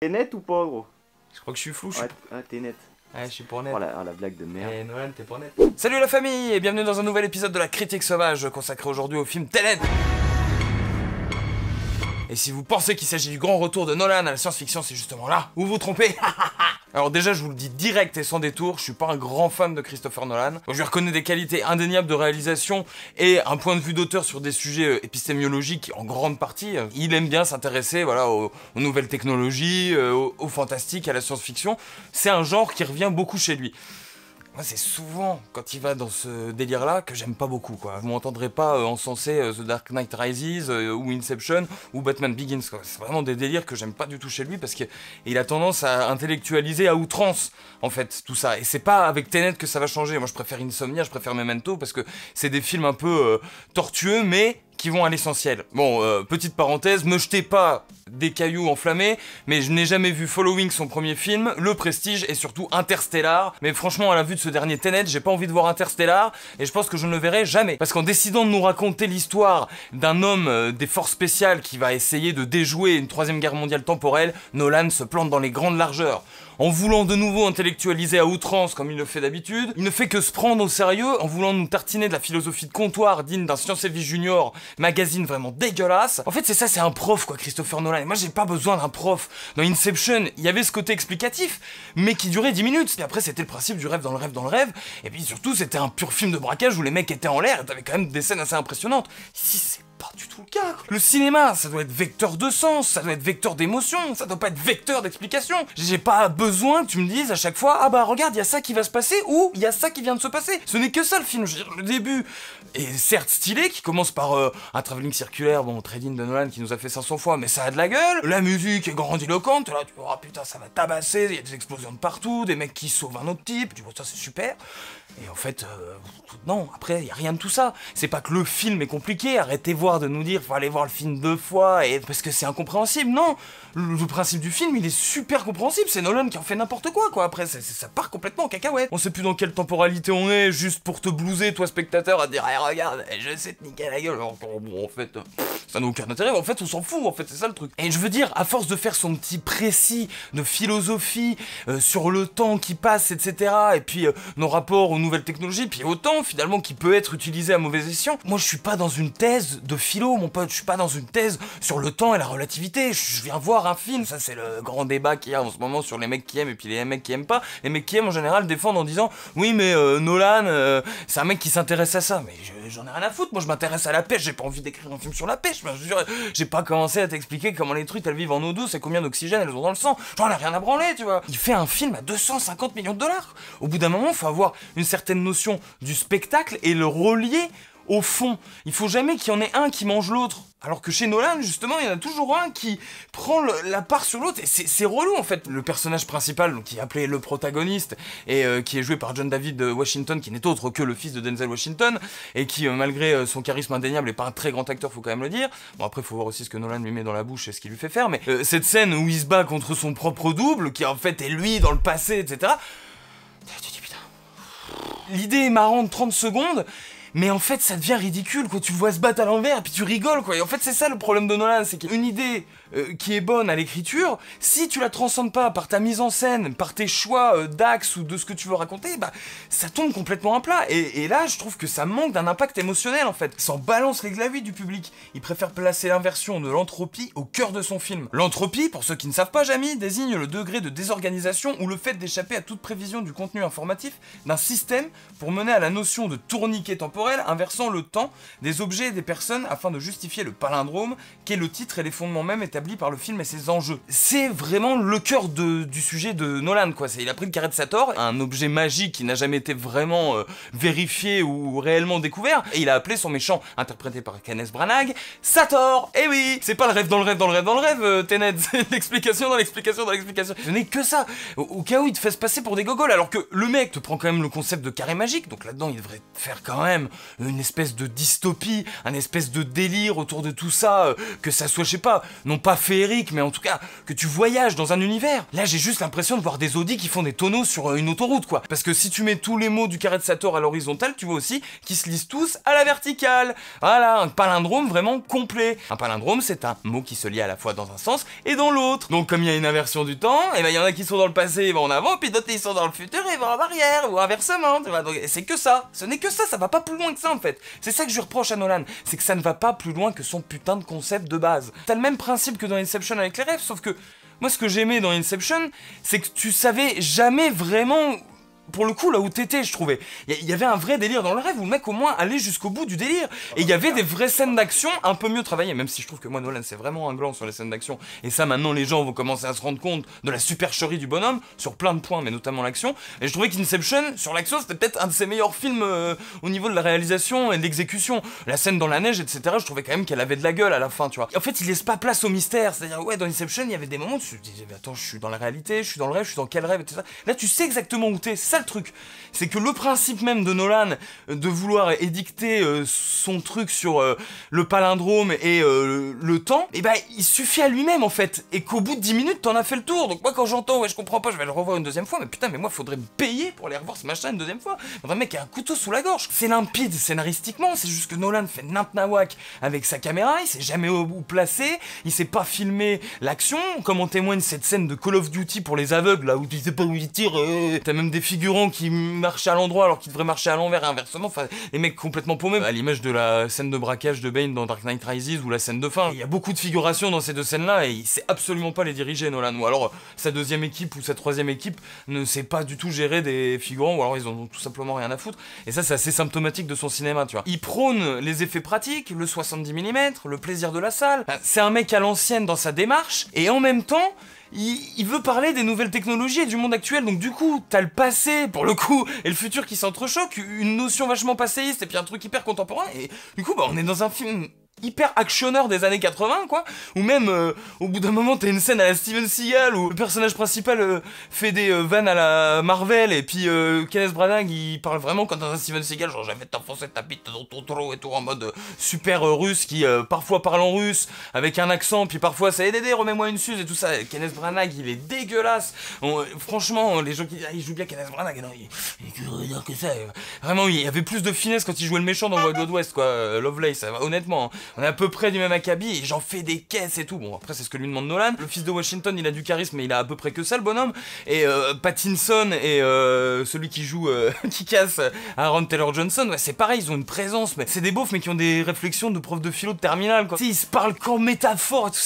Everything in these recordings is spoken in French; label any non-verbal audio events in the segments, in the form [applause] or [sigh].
T'es net ou pas, gros Je crois que je suis flou. Je suis... Ah, t'es net. Ouais, je suis pour net. Oh, oh la, blague de merde. Eh, Noël, t'es pour net. Salut la famille et bienvenue dans un nouvel épisode de la critique sauvage consacré aujourd'hui au film Tenet. Et si vous pensez qu'il s'agit du grand retour de Nolan à la science-fiction, c'est justement là où vous, vous trompez. [laughs] Alors déjà, je vous le dis direct et sans détour, je suis pas un grand fan de Christopher Nolan. je lui reconnais des qualités indéniables de réalisation et un point de vue d'auteur sur des sujets euh, épistémiologiques en grande partie. Il aime bien s'intéresser voilà, aux, nouvelles technologies, euh, aux fantastiques, à la science-fiction. C'est un genre qui revient beaucoup chez lui. Moi, c'est souvent quand il va dans ce délire-là que j'aime pas beaucoup. Quoi. Vous m'entendrez pas en euh, encenser euh, The Dark Knight Rises euh, ou Inception ou Batman Begins. C'est vraiment des délires que j'aime pas du tout chez lui parce qu'il a tendance à intellectualiser à outrance en fait tout ça. Et c'est pas avec Tenet que ça va changer. Moi, je préfère Insomnia, je préfère Memento parce que c'est des films un peu tortueux mais qui vont à l'essentiel. Bon, petite parenthèse, me jetez pas des cailloux enflammés, mais je n'ai jamais vu Following, son premier film, Le Prestige et surtout Interstellar. Mais franchement, à la vue de ce dernier Tenet, j'ai pas envie de voir Interstellar et je pense que je ne le verrai jamais. Parce qu'en décidant de nous raconter l'histoire d'un homme euh, des forces spéciales qui va essayer de déjouer une troisième guerre mondiale temporelle, Nolan se plante dans les grandes largeurs. En voulant de nouveau intellectualiser à outrance comme il le fait d'habitude, il ne fait que se prendre au sérieux en voulant nous tartiner de la philosophie de comptoir digne d'un Science et Vie Junior, magazine vraiment dégueulasse. En fait, c'est ça, c'est un prof quoi, Christopher Nolan moi, j'ai pas besoin d'un prof. Dans Inception, il y avait ce côté explicatif, mais qui durait 10 minutes. Et après, c'était le principe du rêve dans le rêve dans le rêve. Et puis surtout, c'était un pur film de braquage où les mecs étaient en l'air et t'avais quand même des scènes assez impressionnantes. Si c'est du tout le cas. Le cinéma, ça doit être vecteur de sens, ça doit être vecteur d'émotion, ça doit pas être vecteur d'explication. J'ai pas besoin que tu me dises à chaque fois, ah bah regarde, il y a ça qui va se passer ou il y a ça qui vient de se passer. Ce n'est que ça le film. le début est certes stylé, qui commence par euh, un travelling circulaire, bon, trading de Nolan qui nous a fait 500 fois, mais ça a de la gueule. La musique est grandiloquente, là tu vois, ah, putain, ça va tabasser, il y a des explosions de partout, des mecs qui sauvent un autre type, tu vois, ça c'est super. Et en fait, euh, non, après, il a rien de tout ça. C'est pas que le film est compliqué, arrêtez voir de nous dire faut aller voir le film deux fois et parce que c'est incompréhensible. Non, le, principe du film il est super compréhensible. C'est Nolan qui en fait n'importe quoi quoi. Après ça part complètement en cacahuète. On sait plus dans quelle temporalité on est juste pour te blouser toi spectateur à dire eh, regarde eh, je sais te niquer la gueule. Bon, en fait euh, ça n'a aucun intérêt. En fait on s'en fout. En fait c'est ça le truc. Et je veux dire à force de faire son petit précis de philosophie euh, sur le temps qui passe etc. Et puis euh, nos rapports aux nouvelles technologies puis autant finalement qui peut être utilisé à mauvais escient. Moi je suis pas dans une thèse de philo, mon pote, je suis pas dans une thèse sur le temps et la relativité, je viens voir un film, ça c'est le grand débat qu'il y a en ce moment sur les mecs qui aiment et puis les mecs qui aiment pas, les mecs qui aiment en général défendent en disant oui mais euh, Nolan, euh, c'est un mec qui s'intéresse à ça, mais j'en ai rien à foutre, moi je m'intéresse à la pêche, j'ai pas envie d'écrire un film sur la pêche, j'ai pas commencé à t'expliquer comment les truites elles vivent en eau douce et combien d'oxygène elles ont dans le sang, j'en ai rien à branler, tu vois. Il fait un film à 250 millions de dollars, au bout d'un moment faut avoir une certaine notion du spectacle et le relier au fond. Il faut jamais qu'il y en ait un qui mange l'autre. Alors que chez Nolan, justement, il y en a toujours un qui prend la part sur l'autre. Et c'est relou, en fait. Le personnage principal, donc, qui est appelé le protagoniste, et euh, qui est joué par John David euh, Washington, qui n'est autre que le fils de Denzel Washington, et qui, euh, malgré son charisme indéniable, n'est pas un très grand acteur, faut quand même le dire. Bon, après, faut voir aussi ce que Nolan lui met dans la bouche et ce qu'il lui fait faire. Mais cette scène où il se bat contre son propre double, qui en fait est lui dans le passé, etc. putain. L'idée est marrante 30 secondes, mais en fait ça devient ridicule quoi, tu le vois se battre à l'envers puis tu rigoles quoi. Et en fait c'est ça le problème de Nolan, c'est qu'une idée euh, qui est bonne à l'écriture, si tu la transcendes pas par ta mise en scène, par tes choix euh, d'axe ou de ce que tu veux raconter, bah ça tombe complètement à plat. Et, là je trouve que ça manque d'un impact émotionnel en fait. sans balance la vie du public. Il préfère placer l'inversion de l'entropie au cœur de son film. L'entropie, pour ceux qui ne savent pas, Jamy, désigne le degré de désorganisation ou le fait d'échapper à toute prévision du contenu informatif d'un système pour mener à la notion de tourniquet temporel inversant le temps des objets et des personnes afin de justifier le palindrome qui est le titre et les fondements même établis par le film et ses enjeux. C'est vraiment le cœur du sujet de Nolan quoi, il a pris le carré de Sator, un objet magique qui n'a jamais été vraiment euh, vérifié ou réellement découvert, et il a appelé son méchant, interprété par Kenneth Branagh, Sator Eh oui C'est pas le rêve dans le rêve dans le rêve dans le rêve, euh, [laughs] c'est l'explication dans l'explication dans l'explication. Ce n'est que ça au, cas où il te se passer pour des gogoles, alors que le mec te prend quand même le concept de carré magique, donc là-dedans il devrait faire quand même une espèce de dystopie, un espèce de délire autour de tout ça, euh, que ça soit, je sais pas, non pas féerique, mais en tout cas, que tu voyages dans un univers. Là, j'ai juste l'impression de voir des Audi qui font des tonneaux sur euh, une autoroute, quoi. Parce que si tu mets tous les mots du carré de Sator à l'horizontale, tu vois aussi qu'ils se lisent tous à la verticale. Voilà, un palindrome vraiment complet. Un palindrome, c'est un mot qui se lie à la fois dans un sens et dans l'autre. Donc, comme il y a une inversion du temps, et eh ben, il y en a qui sont dans le passé et vont en avant, puis d'autres ils sont dans le futur et vont en arrière, ou inversement, tu vois. Donc, c'est que ça. Ce n'est que ça, ça va pas plus que ça en fait. C'est ça que je reproche à Nolan, c'est que ça ne va pas plus loin que son putain de concept de base. T'as le même principe que dans Inception avec les rêves, sauf que moi ce que j'aimais dans Inception, c'est que tu savais jamais vraiment pour le coup, là où t'étais, je trouvais, il y, avait un vrai délire dans le rêve où le mec au moins allait jusqu'au bout du délire. Et il y avait des vraies scènes d'action un peu mieux travaillées, même si je trouve que moi, Nolan, c'est vraiment un gland sur les scènes d'action. Et ça, maintenant, les gens vont commencer à se rendre compte de la supercherie du bonhomme sur plein de points, mais notamment l'action. Et je trouvais qu'Inception, sur l'action, c'était peut-être un de ses meilleurs films euh, au niveau de la réalisation et de l'exécution. La scène dans la neige, etc., je trouvais quand même qu'elle avait de la gueule à la fin, tu vois. en fait, il laisse pas place au mystère. C'est-à-dire, ouais, dans Inception, il y avait des moments où tu disais, mais attends, je suis dans la réalité, je suis dans le rêve, je suis dans quel rêve, etc. Là, tu sais exactement où t'es le truc. C'est que le principe même de Nolan euh, de vouloir édicter euh, son truc sur euh, le palindrome et le temps, et eh ben il suffit à lui-même en fait. Et qu'au bout de 10 minutes, t'en as fait le tour. Donc moi quand j'entends, ouais, je comprends pas, je vais le revoir une deuxième fois, mais putain, mais moi faudrait payer pour aller revoir ce machin une deuxième fois. Un mec a un couteau sous la gorge. C'est limpide scénaristiquement, c'est juste que Nolan fait nawak avec sa caméra, il s'est jamais où placé, il s'est pas filmé l'action, comme en témoigne cette scène de Call of Duty pour les aveugles là où tu sais pas où il tire, t'as même des figures qui marchait à l'endroit alors qu'il devrait marcher à l'envers et inversement. Enfin, les mecs complètement paumés. À l'image de la scène de braquage de Bane dans Dark Knight Rises ou la scène de fin. Il y a beaucoup de figurations dans ces deux scènes-là et il sait absolument pas les diriger, Nolan. Ou alors sa deuxième équipe ou sa troisième équipe ne sait pas du tout gérer des figurants ou alors ils ont tout simplement rien à foutre. Et ça, c'est assez symptomatique de son cinéma, tu vois. Il prône les effets pratiques, le 70 mm, le plaisir de la salle. C'est un mec à l'ancienne dans sa démarche et en même temps, il, veut parler des nouvelles technologies et du monde actuel, donc du coup, t'as le passé, pour le coup, et le futur qui s'entrechoquent, une notion vachement passéiste, et puis un truc hyper contemporain, et du coup, bah, on est dans un film hyper actionneur des années 80 quoi ou même euh, au bout d'un moment t'as une scène à la Steven Seagal où le personnage principal euh, fait des euh, vannes à la Marvel et puis Kenneth Branagh il parle vraiment quand t'as un Steven Seagal genre j'avais t'enfoncer ta bite dans ton trou et tout en mode super russe qui parfois parle en russe avec un accent puis parfois ça est Dédé remets-moi une suze et tout ça Kenneth Branagh il est dégueulasse franchement les gens qui ah, il bien Kenneth Branagh non il, que ça vraiment il y avait plus de finesse quand il jouait le méchant dans Wild West quoi Lovelace honnêtement hein on est à peu près du même acabit et j'en fais des caisses et tout. Bon, après, c'est ce que lui demande Nolan. Le fils de Washington, il a du charisme, mais il a à peu près que ça, le bonhomme. Et euh, Pattinson et euh, celui qui joue, euh, [laughs] qui casse Aaron Taylor Johnson, ouais, c'est pareil, ils ont une présence, mais c'est des beaufs, mais qui ont des réflexions de prof de philo de terminale, quoi. ils se parlent qu'en métaphore, tout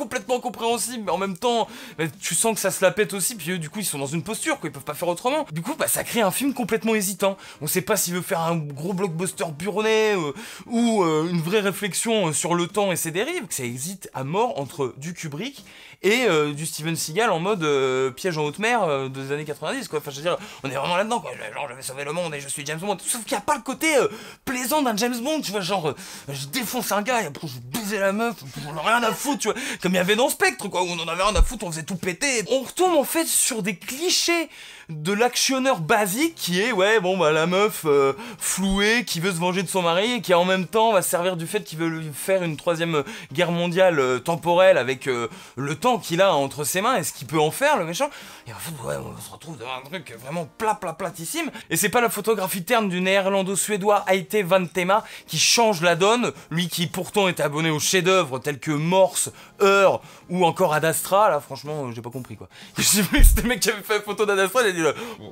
complètement compréhensible, mais en même temps, bah, tu sens que ça se la pète aussi, puis eux, du coup, ils sont dans une posture, quoi, ils peuvent pas faire autrement. Du coup, bah, ça crée un film complètement hésitant. On sait pas s'il veut faire un gros blockbuster burné euh, ou euh, une vraie réflexion euh, sur le temps et ses dérives. Ça hésite à mort entre du Kubrick et euh, du Steven Seagal en mode euh, piège en haute mer euh, des années 90, quoi. Enfin, je veux dire, on est vraiment là-dedans, quoi. Genre, je vais sauver le monde et je suis James Bond. Sauf qu'il n'y a pas le côté plaisant d'un James Bond, tu vois. Genre, je défonce un gars et après, je baiser la meuf, on a rien à foutre, tu vois. Comme il y avait dans Spectre, quoi, où on en avait rien à foutre, on faisait tout péter. On retombe en fait sur des clichés de l'actionneur basique qui est, ouais, bon, bah, la meuf euh, flouée qui veut se venger de son mari et qui en même temps va servir du fait qu'il veut lui faire une troisième euh, guerre mondiale euh, temporelle avec le temps qu'il a entre ses mains et ce qu'il peut en faire, le méchant. Et en fait, ouais, on se retrouve dans un truc vraiment plat, plat, platissime. Et c'est pas la photographie terne du néerlando-suédois Aite Van Tema qui change la donne, lui qui pourtant est abonné aux chefs-d'œuvre tels que Morse, Heure ou encore Adastra. Là, franchement, j'ai pas compris quoi. J'ai vu que c'était le mec qui avait fait la photo d'Adastra,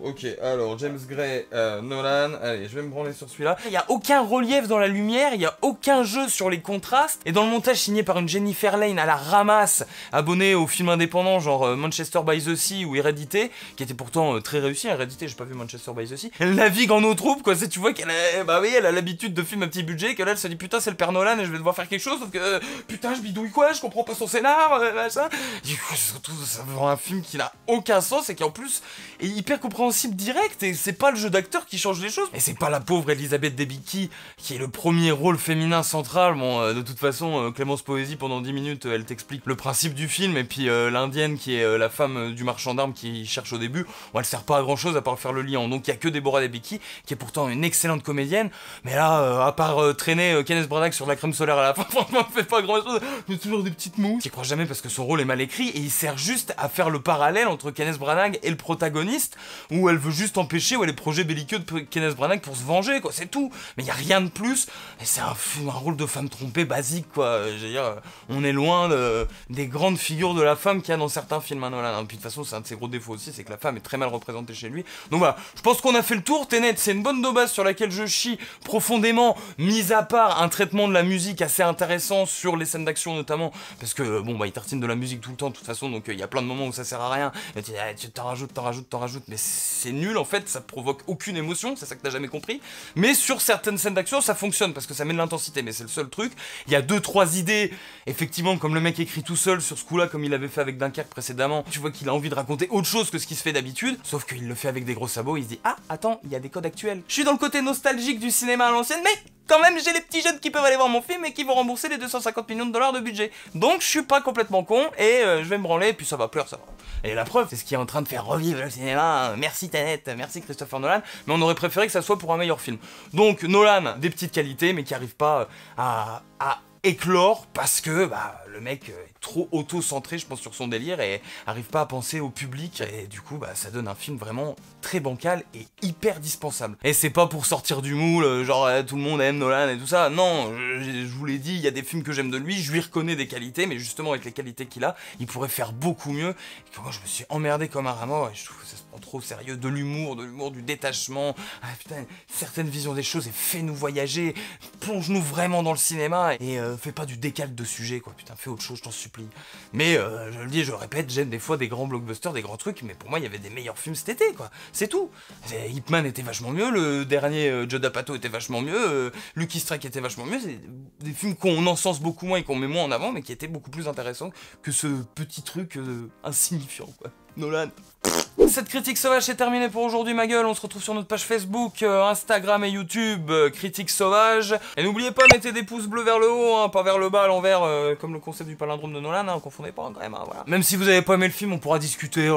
Ok, alors James Gray, euh, Nolan, allez, je vais me branler sur celui-là. Il n'y a aucun relief dans la lumière, il n'y a aucun jeu sur les contrastes, et dans le montage signé par une Jennifer Lane à la ramasse, abonnée au film indépendant genre euh, Manchester by the Sea ou Hérédité, qui était pourtant euh, très réussi, hein, Hérédité, j'ai pas vu Manchester by the Sea, elle navigue en eau troupe, quoi, tu vois qu'elle Bah oui, elle a l'habitude de filmer un petit budget, que là elle se dit putain c'est le père Nolan et je vais devoir faire quelque chose, sauf que putain je bidouille quoi, je comprends pas son scénar, machin. coup, surtout, ça un film qui n'a aucun sens et qui en plus hyper compréhensible direct et c'est pas le jeu d'acteur qui change les choses. Et c'est pas la pauvre Elisabeth Debicki qui est le premier rôle féminin central. Bon, euh, de toute façon, euh, Clémence Poésie pendant 10 minutes, elle t'explique le principe du film et puis euh, l'indienne qui est la femme du marchand d'armes qui cherche au début, elle sert pas à grand chose à part faire le lien. Donc il y a que Deborah Debicki qui est pourtant une excellente comédienne, mais là, à part traîner Kenneth Branagh sur la crème solaire à la [laughs] fin, franchement, fait pas grand chose. Mais toujours des petites mouches qui crois jamais parce que son rôle est mal écrit et il sert juste à faire le parallèle entre Kenneth Branagh et le protagoniste où elle veut juste empêcher ou les projets belliqueux de Kenneth Branagh pour se venger, quoi, c'est tout. Mais il n'y a rien de plus, et c'est un, rôle de femme trompée basique, quoi. Euh, je veux dire, euh, on est loin des grandes figures de la femme qu'il y a dans certains films, hein, hein. de toute façon, c'est un de ses gros défauts aussi, c'est que la femme est très mal représentée chez lui. Donc voilà, je pense qu'on a fait le tour, Tenet, c'est une bonne base sur laquelle je chie profondément, mis à part un traitement de la musique assez intéressant sur les scènes d'action notamment, parce que bon, bah, il tartine de la musique tout le temps, de toute façon, donc euh, il y a plein de moments où ça sert à rien. Et tu ah, t'en rajoutes, t'en rajoutes, t'en rajoutes mais c'est nul en fait, ça provoque aucune émotion, c'est ça que t'as jamais compris. Mais sur certaines scènes d'action, ça fonctionne parce que ça met de l'intensité, mais c'est le seul truc. Il y a deux, trois idées, effectivement, comme le mec écrit tout seul sur ce coup-là, comme il avait fait avec Dunkerque précédemment, tu vois qu'il a envie de raconter autre chose que ce qui se fait d'habitude, sauf qu'il le fait avec des gros sabots, il se dit Ah, attends, il y a des codes actuels. Je suis dans le côté nostalgique du cinéma à l'ancienne, mais quand même, j'ai les petits jeunes qui peuvent aller voir mon film et qui vont rembourser les 250 millions de dollars de budget. Donc, je suis pas complètement con et euh, je vais me branler et puis ça va pleurer, ça va. Et la preuve, c'est ce qui est en train de faire revivre le cinéma. Merci Tanette, merci Christopher Nolan, mais on aurait préféré que ça soit pour un meilleur film. Donc, Nolan, des petites qualités, mais qui arrive pas euh, à éclore parce que bah, le mec euh, est trop auto-centré, je pense, sur son délire et arrive pas à penser au public. Et du coup, bah, ça donne un film vraiment très bancal et hyper dispensable. Et c'est pas pour sortir du moule, euh, genre euh, tout le monde aime Nolan et tout ça. Non, je, vous l'ai dit, il y a des films que j'aime de lui, je lui reconnais des qualités, mais justement avec les qualités qu'il a, il pourrait faire beaucoup mieux. Et moi, je me suis emmerdé comme un rameau et je trouve que ça se trop sérieux, de l'humour, de l'humour du détachement, ah, putain, certaines visions des choses et fais-nous voyager, plonge-nous vraiment dans le cinéma et euh, fais pas du décalque de sujet, quoi, putain, fais autre chose, je t'en supplie. Mais euh, je le dis, je le répète, j'aime des fois des grands blockbusters, des grands trucs, mais pour moi, il y avait des meilleurs films cet été, quoi, c'est tout. Hipman était vachement mieux, le dernier euh, Joe D'Apato était vachement mieux, Lucky Strike était vachement mieux, c'est des films qu'on encense beaucoup moins et qu'on met moins en avant, mais qui étaient beaucoup plus intéressants que ce petit truc insignifiant, quoi. Nolan. Cette critique sauvage est terminée pour aujourd'hui ma gueule, on se retrouve sur notre page Facebook, euh, Instagram et Youtube, euh, critique sauvage. Et n'oubliez pas, mettez des pouces bleus vers le haut, hein, pas vers le bas, à l'envers, euh, comme le concept du palindrome de Nolan, hein, confondez pas hein, hein même, si vous avez pas aimé le film, on pourra discuter,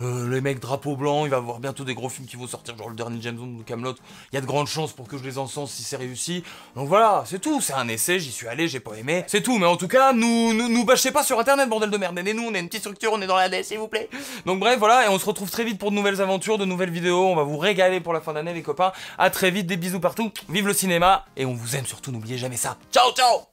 les mecs drapeau blanc, il va y avoir bientôt des gros films qui vont sortir, genre le dernier James Bond ou Camelot. il y a de grandes chances pour que je les encense si c'est réussi. Donc voilà, c'est tout, c'est un essai, j'y suis allé, j'ai pas aimé, c'est tout, mais en tout cas, nous, nous, bâchez pas sur internet, bordel de merde, aidez nous, on est une petite structure, on est dans la D, s'il vous plaît. Donc bref, voilà, et on se retrouve très vite pour de nouvelles aventures, de nouvelles vidéos. On va vous régaler pour la fin d'année, les copains. À très vite, des bisous partout. Vive le cinéma et on vous aime surtout, n'oubliez jamais ça. Ciao, ciao